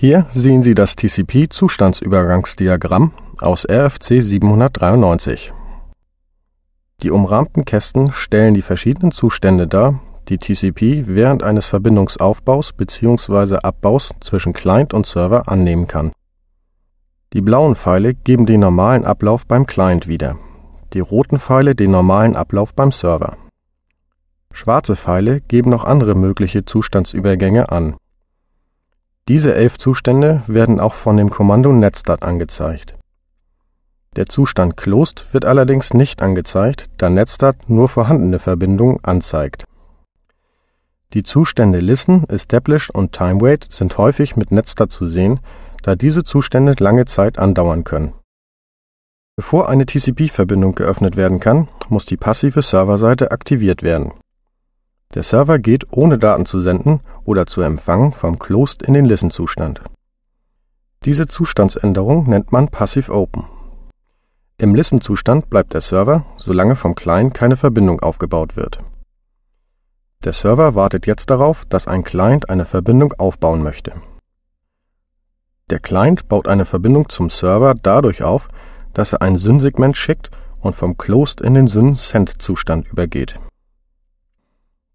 Hier sehen Sie das TCP-Zustandsübergangsdiagramm aus RFC 793. Die umrahmten Kästen stellen die verschiedenen Zustände dar, die TCP während eines Verbindungsaufbaus bzw. Abbaus zwischen Client und Server annehmen kann. Die blauen Pfeile geben den normalen Ablauf beim Client wieder, die roten Pfeile den normalen Ablauf beim Server. Schwarze Pfeile geben noch andere mögliche Zustandsübergänge an diese elf Zustände werden auch von dem Kommando netstat angezeigt. Der Zustand closed wird allerdings nicht angezeigt, da netstat nur vorhandene Verbindungen anzeigt. Die Zustände listen, established und timewait sind häufig mit netstat zu sehen, da diese Zustände lange Zeit andauern können. Bevor eine TCP-Verbindung geöffnet werden kann, muss die passive Serverseite aktiviert werden der Server geht, ohne Daten zu senden oder zu empfangen, vom Closed in den Listen-Zustand. Diese Zustandsänderung nennt man Passive Open. Im Listen-Zustand bleibt der Server, solange vom Client keine Verbindung aufgebaut wird. Der Server wartet jetzt darauf, dass ein Client eine Verbindung aufbauen möchte. Der Client baut eine Verbindung zum Server dadurch auf, dass er ein SYN-Segment schickt und vom Closed in den SYN-Send-Zustand übergeht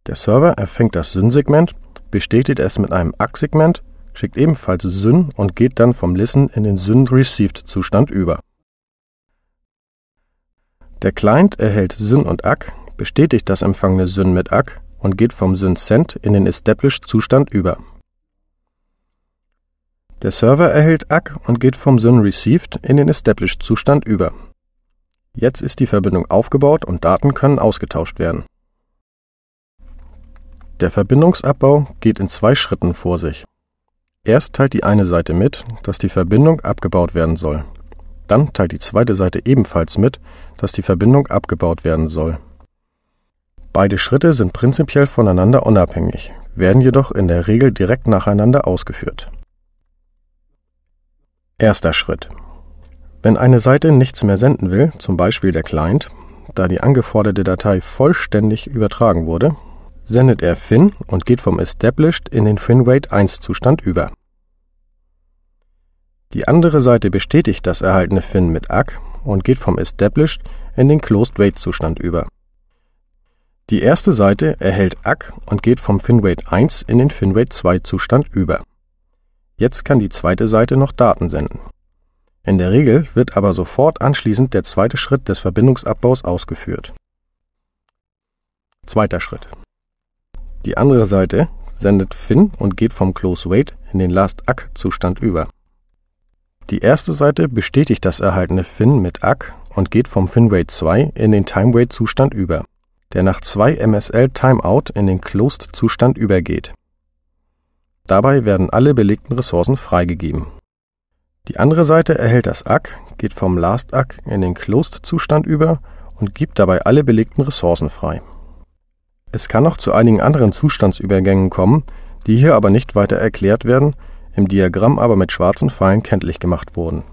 der Server erfängt das Syn-Segment, bestätigt es mit einem ACK-Segment, schickt ebenfalls Syn und geht dann vom Listen in den Syn-Received-Zustand über. Der Client erhält Syn und ACK, bestätigt das empfangene Syn mit ACK und geht vom Syn-Send in den Established-Zustand über. Der Server erhält ACK und geht vom Syn-Received in den Established-Zustand über. Jetzt ist die Verbindung aufgebaut und Daten können ausgetauscht werden der Verbindungsabbau geht in zwei Schritten vor sich. Erst teilt die eine Seite mit, dass die Verbindung abgebaut werden soll. Dann teilt die zweite Seite ebenfalls mit, dass die Verbindung abgebaut werden soll. Beide Schritte sind prinzipiell voneinander unabhängig, werden jedoch in der Regel direkt nacheinander ausgeführt. Erster Schritt. Wenn eine Seite nichts mehr senden will, zum Beispiel der Client, da die angeforderte Datei vollständig übertragen wurde, sendet er Fin und geht vom Established in den Fin-Rate-1-Zustand über. Die andere Seite bestätigt das erhaltene Fin mit ACK und geht vom Established in den Closed-Rate-Zustand über. Die erste Seite erhält ACK und geht vom FinRate 1 in den FinRate 2 Zustand über. Jetzt kann die zweite Seite noch Daten senden. In der Regel wird aber sofort anschließend der zweite Schritt des Verbindungsabbaus ausgeführt. Zweiter Schritt. Die andere Seite sendet Finn und geht vom Close Wait in den Last Ack Zustand über. Die erste Seite bestätigt das erhaltene Fin mit Ack und geht vom Fin Wait 2 in den Time Wait Zustand über, der nach 2 MSL Timeout in den Closed Zustand übergeht. Dabei werden alle belegten Ressourcen freigegeben. Die andere Seite erhält das Ack, geht vom Last Ack in den Closed Zustand über und gibt dabei alle belegten Ressourcen frei. Es kann auch zu einigen anderen Zustandsübergängen kommen, die hier aber nicht weiter erklärt werden, im Diagramm aber mit schwarzen Pfeilen kenntlich gemacht wurden